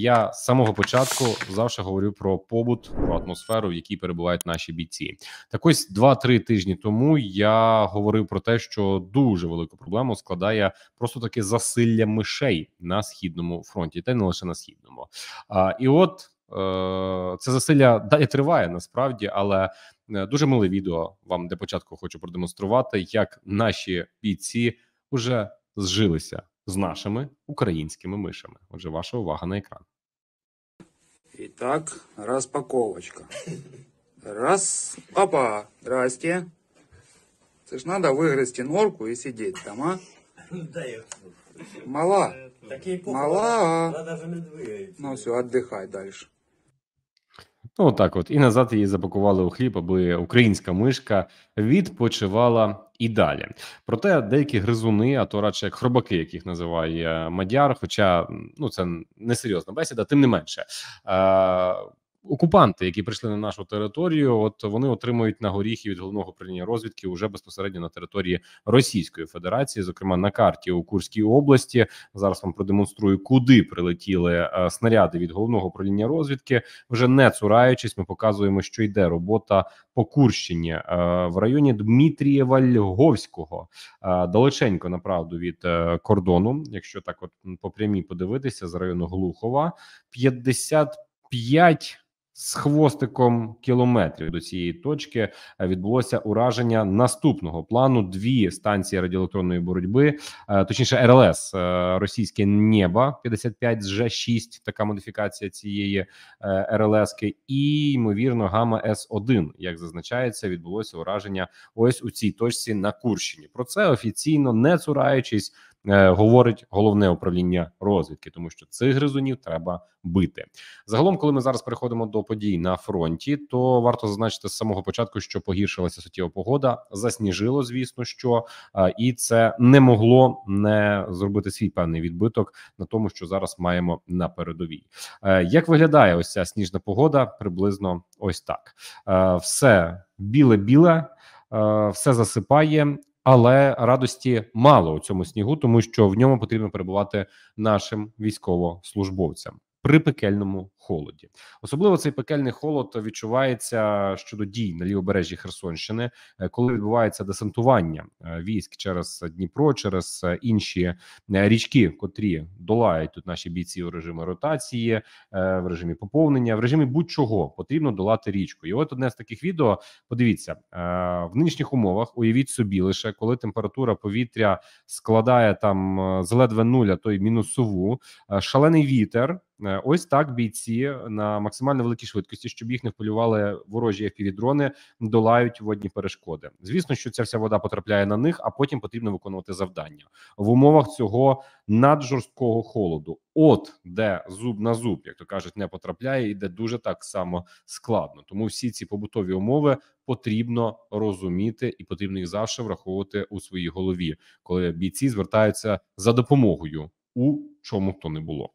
Я з самого початку завжди говорю про побут, про атмосферу, в якій перебувають наші бійці. Так ось два-три тижні тому я говорив про те, що дуже велику проблему складає просто таке засилля мишей на східному фронті, та не лише на східному. А, І от е, це засилля далі триває насправді, але е, дуже миле відео вам для початку хочу продемонструвати, як наші бійці вже зжилися з нашими українськими мишами. Отже, ваша увага на екран. І так, розпаковочка. Раз. Опа! Здрасте. Це ж треба вигризти норку і сидіти там, а? Мала. Мала. Вона Ну все, віддихай далі. Ну, отак, от і назад її запакували у хліб, аби українська мишка відпочивала і далі. Проте деякі гризуни, а то радше як хробаки, яких називає Мадяр, хоча ну це не серйозна бесіда, тим не менше. Е- окупанти, які прийшли на нашу територію, от вони отримують на горіхи від головного управління розвідки уже безпосередньо на території Російської Федерації, зокрема на карті у Курській області. Зараз вам продемонструю, куди прилетіли е, снаряди від головного управління розвідки. Вже не цураючись, ми показуємо, що йде робота по Курщині е, в районі Дмитрієва Льговського е, далеченько направду від кордону. Якщо так, от по прямій подивитися з району Глухова 55 з хвостиком кілометрів до цієї точки е, відбулося ураження наступного плану. Дві станції радіоелектронної боротьби, е, точніше, РЛС е, російське Нєба 55 з 6 Така модифікація цієї РЛСки, і ймовірно, гама С 1 як зазначається, відбулося ураження. Ось у цій точці на Курщині. Про це офіційно не цураючись Е, говорить головне управління розвідки, тому що цих гризунів треба бити. Загалом, коли ми зараз переходимо до подій на фронті, то варто зазначити з самого початку, що погіршилася суттєва погода, засніжило, звісно, що і це не могло не зробити свій певний відбиток на тому, що зараз маємо на передовій. Е, як виглядає ось ця сніжна погода? Приблизно ось так: е, все біле-біле, все засипає але радості мало у цьому снігу, тому що в ньому потрібно перебувати нашим військовослужбовцям при пекельному холоді. Особливо цей пекельний холод відчувається щодо дій на лівобережжі Херсонщини, е, коли відбувається десантування е, військ через Дніпро, через е, інші річки, котрі долають тут наші бійці у режимі ротації, в режимі поповнення, в режимі будь-чого потрібно долати річку. І от одне з таких відео. Подивіться в нинішніх умовах. Уявіть собі, лише коли температура повітря складає там з ледве нуля, то й мінусову шалений вітер. Е, ось так бійці на максимально великій швидкості, щоб їх не вполювали ворожі FPV-дрони, долають водні перешкоди. Звісно, що ця вся вода потрапляє на них, а потім потрібно виконувати завдання в умовах цього наджорсткого холоду. От де зуб на зуб, як то кажуть, не потрапляє, і де дуже так само складно. Тому всі ці побутові умови потрібно розуміти і потрібно їх завжди враховувати у своїй голові, коли бійці звертаються за допомогою, у чому то не було.